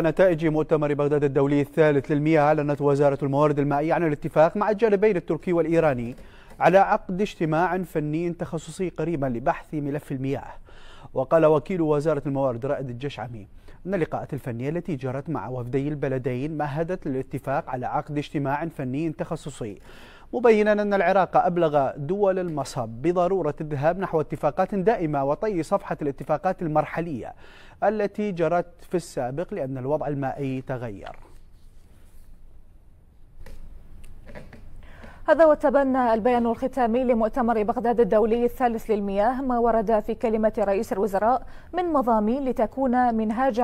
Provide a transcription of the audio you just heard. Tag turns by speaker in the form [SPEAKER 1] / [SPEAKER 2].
[SPEAKER 1] نتائج مؤتمر بغداد الدولي الثالث للمياه أعلنت وزارة الموارد المائية عن الاتفاق مع الجانبين التركي والإيراني على عقد اجتماع فني تخصصي قريبا لبحث ملف المياه وقال وكيل وزارة الموارد رائد الجشعمي أن اللقاءات الفنية التي جرت مع وفدي البلدين مهدت للاتفاق على عقد اجتماع فني تخصصي مبينا أن العراق أبلغ دول المصب بضرورة الذهاب نحو اتفاقات دائمة وطي صفحة الاتفاقات المرحلية التي جرت في السابق لأن الوضع المائي تغير
[SPEAKER 2] هذا وتبنى البيان الختامي لمؤتمر بغداد الدولي الثالث للمياه ما ورد في كلمة رئيس الوزراء من مضامين لتكون منهاج